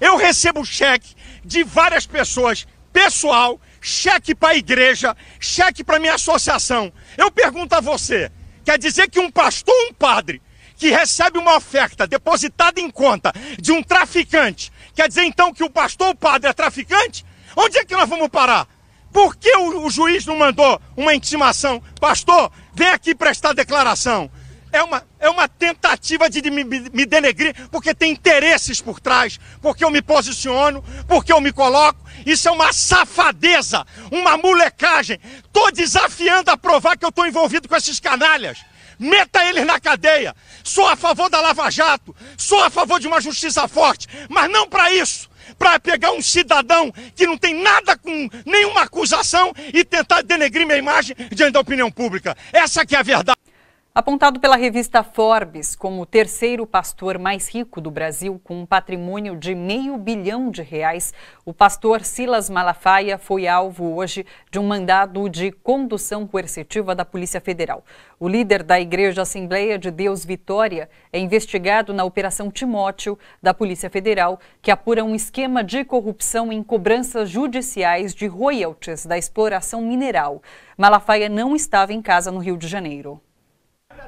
Eu recebo cheque de várias pessoas, pessoal, cheque para a igreja, cheque para minha associação. Eu pergunto a você, quer dizer que um pastor, um padre, que recebe uma oferta depositada em conta de um traficante, quer dizer então que o pastor, o padre é traficante? Onde é que nós vamos parar? Por que o, o juiz não mandou uma intimação? Pastor, vem aqui prestar declaração é uma, é uma tentativa de me, me denegrir, porque tem interesses por trás, porque eu me posiciono, porque eu me coloco. Isso é uma safadeza, uma molecagem. Estou desafiando a provar que eu estou envolvido com esses canalhas. Meta eles na cadeia. Sou a favor da Lava Jato. Sou a favor de uma justiça forte. Mas não para isso para pegar um cidadão que não tem nada com nenhuma acusação e tentar denegrir minha imagem diante da opinião pública. Essa que é a verdade. Apontado pela revista Forbes como o terceiro pastor mais rico do Brasil, com um patrimônio de meio bilhão de reais, o pastor Silas Malafaia foi alvo hoje de um mandado de condução coercitiva da Polícia Federal. O líder da Igreja Assembleia de Deus Vitória é investigado na Operação Timóteo da Polícia Federal, que apura um esquema de corrupção em cobranças judiciais de royalties da exploração mineral. Malafaia não estava em casa no Rio de Janeiro.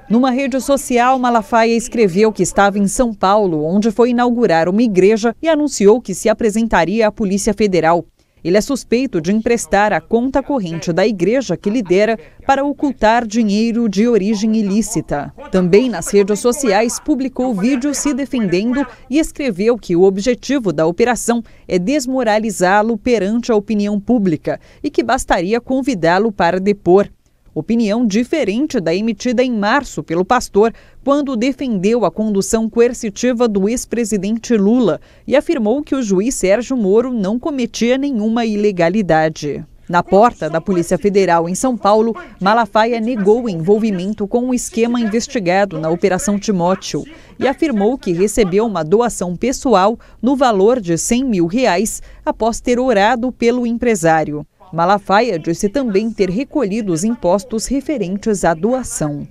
Numa rede social, Malafaia escreveu que estava em São Paulo, onde foi inaugurar uma igreja e anunciou que se apresentaria à Polícia Federal. Ele é suspeito de emprestar a conta corrente da igreja que lidera para ocultar dinheiro de origem ilícita. Também nas redes sociais publicou vídeos se defendendo e escreveu que o objetivo da operação é desmoralizá-lo perante a opinião pública e que bastaria convidá-lo para depor opinião diferente da emitida em março pelo pastor, quando defendeu a condução coercitiva do ex-presidente Lula e afirmou que o juiz Sérgio Moro não cometia nenhuma ilegalidade. Na porta da Polícia Federal em São Paulo, Malafaia negou o envolvimento com o esquema investigado na Operação Timóteo e afirmou que recebeu uma doação pessoal no valor de 100 mil reais após ter orado pelo empresário. Malafaia disse também ter recolhido os impostos referentes à doação.